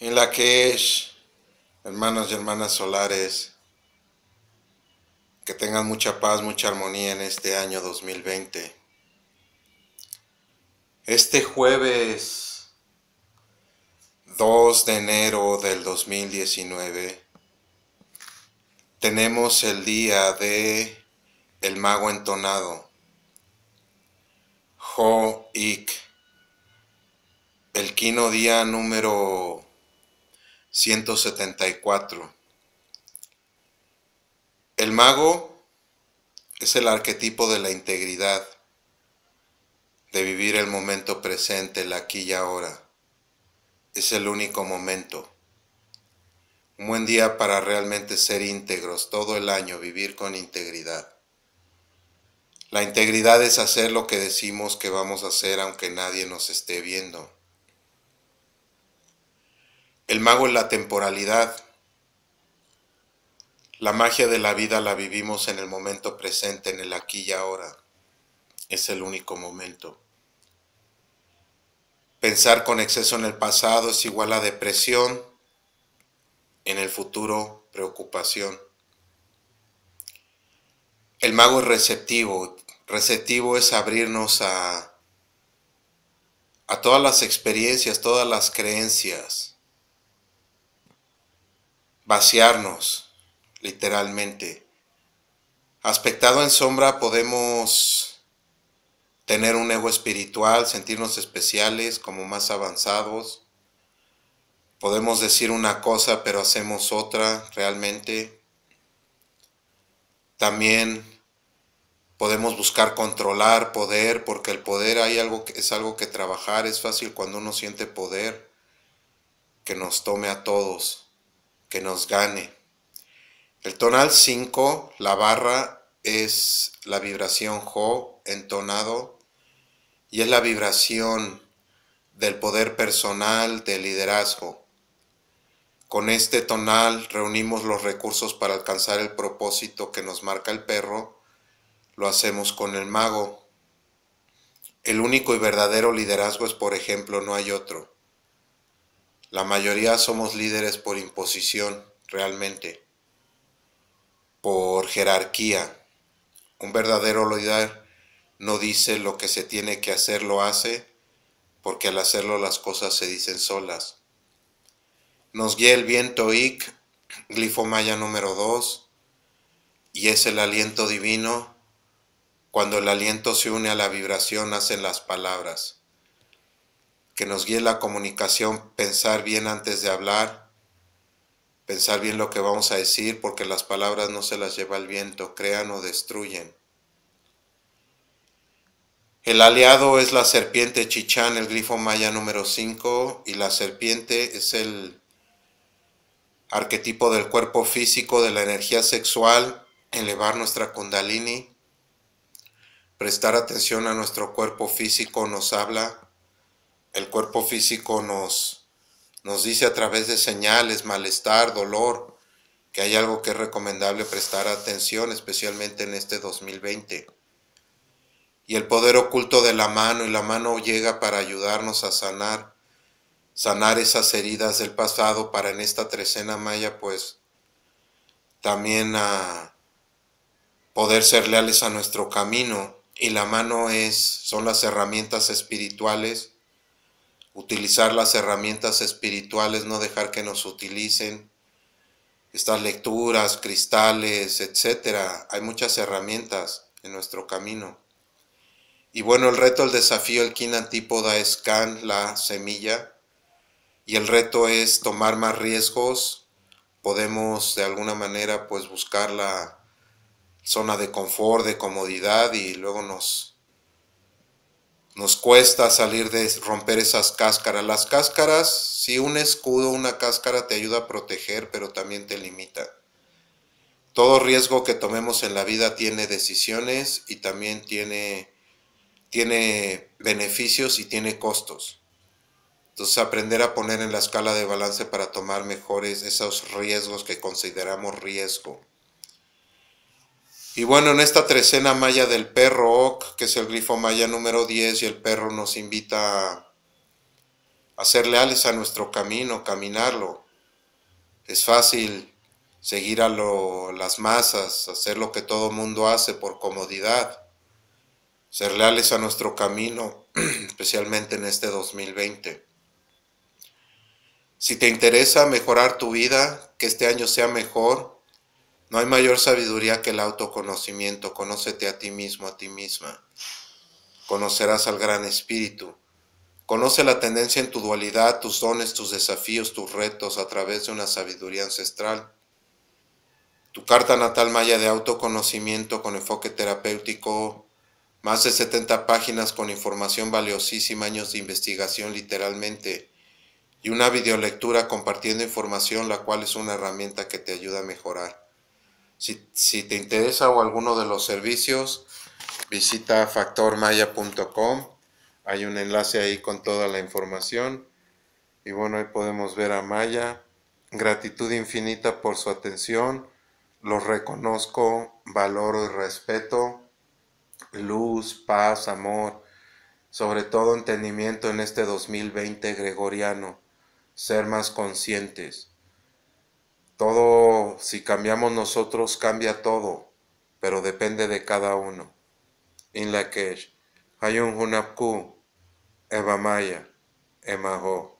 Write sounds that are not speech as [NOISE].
en la que es, hermanos y hermanas solares, que tengan mucha paz, mucha armonía en este año 2020. Este jueves 2 de enero del 2019 tenemos el día de el mago entonado, ho el quino día número 174. El mago es el arquetipo de la integridad, de vivir el momento presente, el aquí y ahora. Es el único momento. Un buen día para realmente ser íntegros todo el año, vivir con integridad. La integridad es hacer lo que decimos que vamos a hacer aunque nadie nos esté viendo el mago es la temporalidad. La magia de la vida la vivimos en el momento presente, en el aquí y ahora. Es el único momento. Pensar con exceso en el pasado es igual a depresión, en el futuro preocupación. El mago es receptivo. Receptivo es abrirnos a, a todas las experiencias, todas las creencias vaciarnos, literalmente. Aspectado en sombra podemos tener un ego espiritual, sentirnos especiales, como más avanzados. Podemos decir una cosa pero hacemos otra realmente. También podemos buscar controlar poder porque el poder hay algo es algo que trabajar es fácil cuando uno siente poder que nos tome a todos que nos gane. El tonal 5, la barra es la vibración Jo entonado y es la vibración del poder personal, del liderazgo. Con este tonal reunimos los recursos para alcanzar el propósito que nos marca el perro. Lo hacemos con el mago. El único y verdadero liderazgo es, por ejemplo, no hay otro. La mayoría somos líderes por imposición, realmente, por jerarquía. Un verdadero líder no dice lo que se tiene que hacer, lo hace, porque al hacerlo las cosas se dicen solas. Nos guía el viento Ic, glifo maya número 2, y es el aliento divino. Cuando el aliento se une a la vibración, hacen las palabras que nos guíe la comunicación, pensar bien antes de hablar, pensar bien lo que vamos a decir, porque las palabras no se las lleva el viento, crean o destruyen. El aliado es la serpiente chichán, el grifo maya número 5, y la serpiente es el arquetipo del cuerpo físico, de la energía sexual, elevar nuestra kundalini, prestar atención a nuestro cuerpo físico nos habla el cuerpo físico nos, nos dice a través de señales, malestar, dolor, que hay algo que es recomendable prestar atención, especialmente en este 2020. Y el poder oculto de la mano, y la mano llega para ayudarnos a sanar, sanar esas heridas del pasado para en esta trecena maya, pues también a poder ser leales a nuestro camino. Y la mano es, son las herramientas espirituales utilizar las herramientas espirituales, no dejar que nos utilicen, estas lecturas, cristales, etcétera. Hay muchas herramientas en nuestro camino. Y bueno, el reto, el desafío, el kin antípoda es can, la semilla. Y el reto es tomar más riesgos. Podemos de alguna manera pues buscar la zona de confort, de comodidad y luego nos nos cuesta salir de romper esas cáscaras. Las cáscaras, si un escudo, una cáscara te ayuda a proteger, pero también te limita. Todo riesgo que tomemos en la vida tiene decisiones y también tiene, tiene beneficios y tiene costos. Entonces aprender a poner en la escala de balance para tomar mejores esos riesgos que consideramos riesgo. Y bueno, en esta trecena maya del perro Oc, que es el grifo maya número 10, y el perro nos invita a ser leales a nuestro camino, caminarlo. Es fácil seguir a las masas, hacer lo que todo mundo hace por comodidad, ser leales a nuestro camino, [CLEARS THROAT] especialmente en este 2020. Si te interesa mejorar tu vida, que este año sea mejor, no hay mayor sabiduría que el autoconocimiento. Conócete a ti mismo, a ti misma. Conocerás al Gran Espíritu. Conoce la tendencia en tu dualidad, tus dones, tus desafíos, tus retos a través de una sabiduría ancestral. Tu carta natal maya de autoconocimiento con enfoque terapéutico, más de 70 páginas con información valiosísima, años de investigación literalmente, y una videolectura compartiendo información, la cual es una herramienta que te ayuda a mejorar. Si, te interesa o alguno de los servicios, visita factormaya.com. Hay un enlace ahí con toda la información. Y bueno, ahí podemos ver a Maya. Gratitud infinita por su atención. Los reconozco, valoro y respeto. Luz, paz, amor, sobre todo entendimiento en este 2020 gregoriano. Ser más conscientes. Todo si cambiamos nosotros cambia todo, pero depende de cada uno. En la que Hayun Hunapku, Evamaya, Emaho.